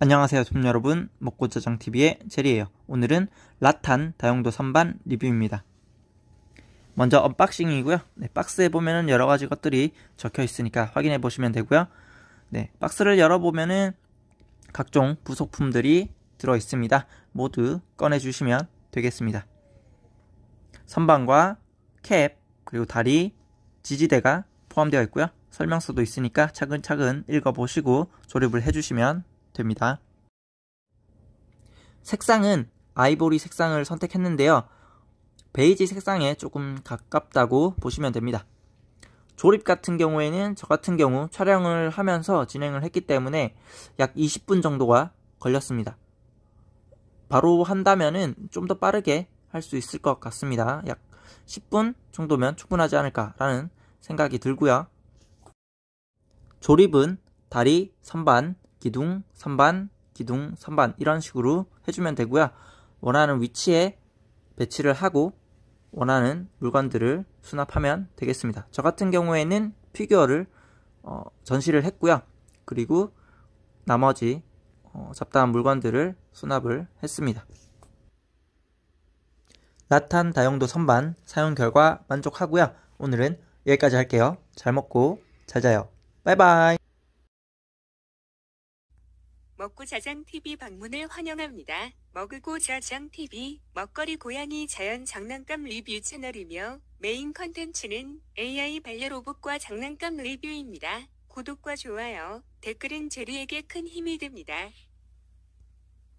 안녕하세요 좀 여러분 먹고짜장TV의 제리예요 오늘은 라탄 다용도 선반 리뷰입니다 먼저 언박싱이고요 네, 박스에 보면은 여러가지 것들이 적혀 있으니까 확인해 보시면 되고요 네, 박스를 열어보면은 각종 부속품들이 들어 있습니다 모두 꺼내주시면 되겠습니다 선반과 캡 그리고 다리 지지대가 포함되어 있고요 설명서도 있으니까 차근차근 읽어보시고 조립을 해주시면 됩니다. 색상은 아이보리 색상을 선택했는데요. 베이지 색상에 조금 가깝다고 보시면 됩니다. 조립 같은 경우에는 저 같은 경우 촬영을 하면서 진행을 했기 때문에 약 20분 정도가 걸렸습니다. 바로 한다면은 좀 더 빠르게 할 수 있을 것 같습니다. 약 10분 정도면 충분하지 않을까라는 생각이 들고요. 조립은 다리, 선반, 기둥, 선반, 기둥, 선반 이런 식으로 해주면 되고요. 원하는 위치에 배치를 하고 원하는 물건들을 수납하면 되겠습니다. 저 같은 경우에는 피규어를 어, 전시를 했고요. 그리고 나머지 어, 잡다한 물건들을 수납을 했습니다. 나탄 다용도 선반 사용 결과 만족하고요. 오늘은 여기까지 할게요. 잘 먹고 잘 자요. 바이바이. 먹고 자장 TV 방문을 환영합니다. 먹고 자장 TV 먹거리 고양이 자연 장난감 리뷰 채널이며 메인 컨텐츠는 AI 반려로봇과 장난감 리뷰입니다. 구독과 좋아요, 댓글은 제리에게 큰 힘이 됩니다.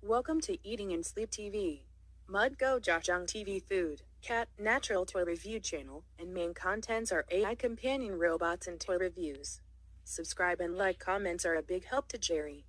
Welcome to Eating and Sleep TV. Mudgo Jajang TV Food, Cat Natural Toy Review Channel, and main contents are AI companion robots and toy reviews. Subscribe and like comments are a big help to Jerry.